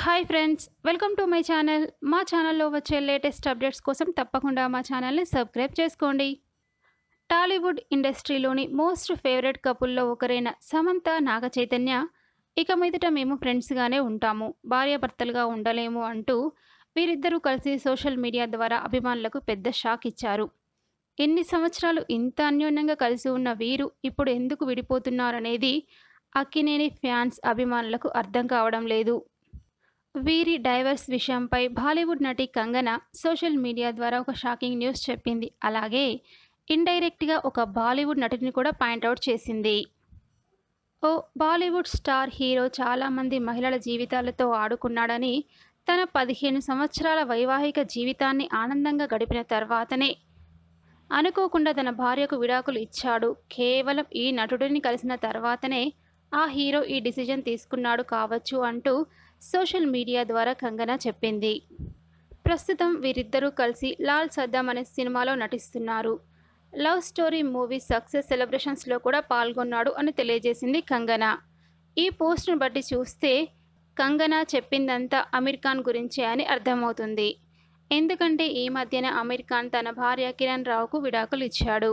hi friends welcome to my channel మా ఛానల్లో వచ్చే లేటెస్ట్ అప్డేట్స్ కోసం తప్పకుండా మా ఛానల్ని సబ్స్క్రైబ్ చేసుకోండి టాలీవుడ్ ఇండస్ట్రీలోని మోస్ట్ ఫేవరెట్ కపుల్లో ఒకరైన సమంత నాగ చైతన్య ఇక మీదట మేము ఫ్రెండ్స్గానే ఉంటాము భార్యాభర్తలుగా ఉండలేము అంటూ వీరిద్దరూ కలిసి సోషల్ మీడియా ద్వారా అభిమానులకు పెద్ద షాక్ ఇచ్చారు ఎన్ని సంవత్సరాలు ఇంత అన్యోన్యంగా కలిసి ఉన్న వీరు ఇప్పుడు ఎందుకు విడిపోతున్నారనేది అక్కినేని ఫ్యాన్స్ అభిమానులకు అర్థం కావడం లేదు వీరి డైవర్స్ విషయంపై బాలీవుడ్ నటి కంగన సోషల్ మీడియా ద్వారా ఒక షాకింగ్ న్యూస్ చెప్పింది అలాగే ఇండైరెక్ట్గా ఒక బాలీవుడ్ నటిని కూడా పాయింట్అవుట్ చేసింది ఓ బాలీవుడ్ స్టార్ హీరో చాలామంది మహిళల జీవితాలతో ఆడుకున్నాడని తన పదిహేను సంవత్సరాల వైవాహిక జీవితాన్ని ఆనందంగా గడిపిన తర్వాతనే అనుకోకుండా తన భార్యకు విడాకులు ఇచ్చాడు కేవలం ఈ నటుడిని కలిసిన తర్వాతనే ఆ హీరో ఈ డిసిజన్ తీసుకున్నాడు కావచ్చు అంటూ సోషల్ మీడియా ద్వారా కంగనా చెప్పింది ప్రస్తుతం వీరిద్దరూ కలిసి లాల్ సద్దాం అనే సినిమాలో నటిస్తున్నారు లవ్ స్టోరీ మూవీ సక్సెస్ సెలబ్రేషన్స్లో కూడా పాల్గొన్నాడు అని తెలియజేసింది కంగనా ఈ పోస్ట్ను బట్టి చూస్తే కంగనా చెప్పిందంతా అమీర్ ఖాన్ గురించే అని అర్థమవుతుంది ఎందుకంటే ఈ మధ్యన అమీర్ ఖాన్ తన భార్య కిరణ్ రావుకు విడాకులు ఇచ్చాడు